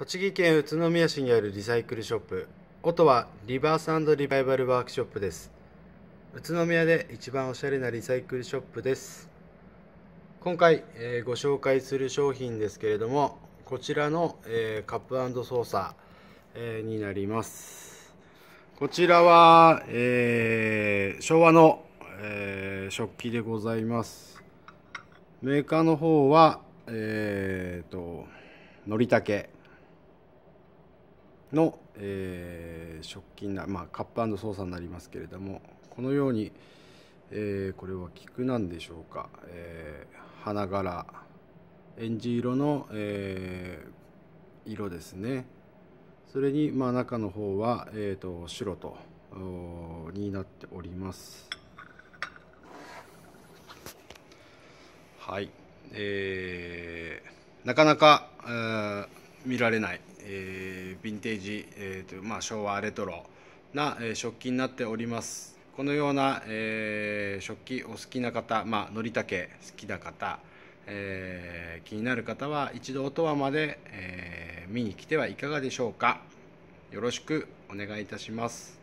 栃木県宇都宮市にあるリサイクルショップ音はリバースリバイバルワークショップです宇都宮で一番おしゃれなリサイクルショップです今回、えー、ご紹介する商品ですけれどもこちらの、えー、カップソーサー、えー、になりますこちらは、えー、昭和の、えー、食器でございますメーカーの方はえっ、ー、とのりたけの、えー、食器な、まあ、カップ操作になりますけれどもこのように、えー、これは菊なんでしょうか、えー、花柄エンジ色の、えー、色ですねそれに、まあ、中の方は、えーと、と白とになっておりますはいえー、なかなか、えー、見られないえー、ヴィンテージ、えーとまあ、昭和レトロな、えー、食器になっておりますこのような、えー、食器お好きな方まあのりたけ好きな方、えー、気になる方は一度音羽まで、えー、見に来てはいかがでしょうかよろしくお願いいたします